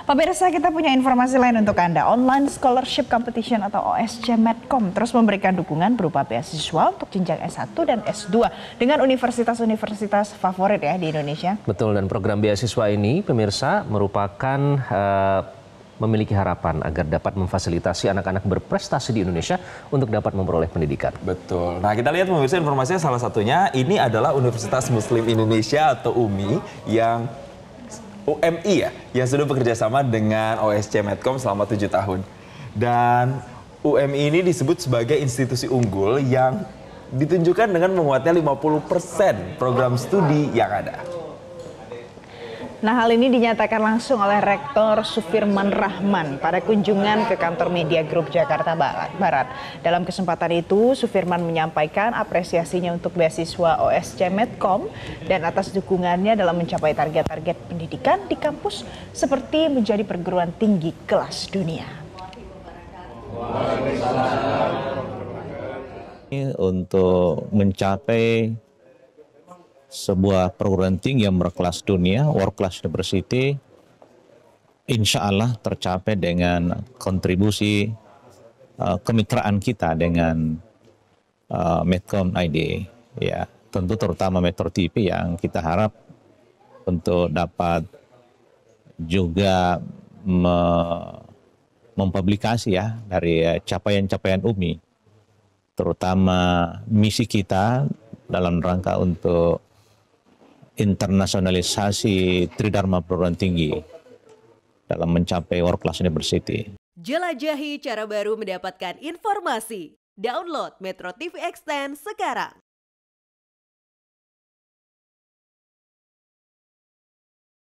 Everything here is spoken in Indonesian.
Pak Pemirsa kita punya informasi lain untuk Anda. Online Scholarship Competition atau OSC Medcom terus memberikan dukungan berupa beasiswa untuk jenjang S1 dan S2 dengan universitas-universitas favorit ya di Indonesia. Betul dan program beasiswa ini pemirsa merupakan uh, memiliki harapan agar dapat memfasilitasi anak-anak berprestasi di Indonesia untuk dapat memperoleh pendidikan. Betul. Nah, kita lihat pemirsa informasinya salah satunya ini adalah Universitas Muslim Indonesia atau UMI yang UMI ya yang sudah bekerja sama dengan OSC Medcom selama tujuh tahun. Dan UMI ini disebut sebagai institusi unggul yang ditunjukkan dengan menguatnya 50% program studi yang ada. Nah, hal ini dinyatakan langsung oleh Rektor Sufirman Rahman pada kunjungan ke kantor Media Group Jakarta Barat. Dalam kesempatan itu, Sufirman menyampaikan apresiasinya untuk beasiswa OSC Medcom dan atas dukungannya dalam mencapai target-target pendidikan di kampus seperti menjadi perguruan tinggi kelas dunia. Untuk mencapai sebuah perguruan tinggi yang berkelas dunia, world class university, insya Allah tercapai dengan kontribusi uh, kemitraan kita dengan uh, eh, Medcom ID. Ya, tentu terutama Metro TV yang kita harap untuk dapat juga me mempublikasi ya dari eh, capaian-capaian UMI terutama misi kita dalam rangka untuk internasionalisasi Tridharma perguruan tinggi dalam mencapai world class university. Jelajahi cara baru mendapatkan informasi. Download Metro TV Extend sekarang.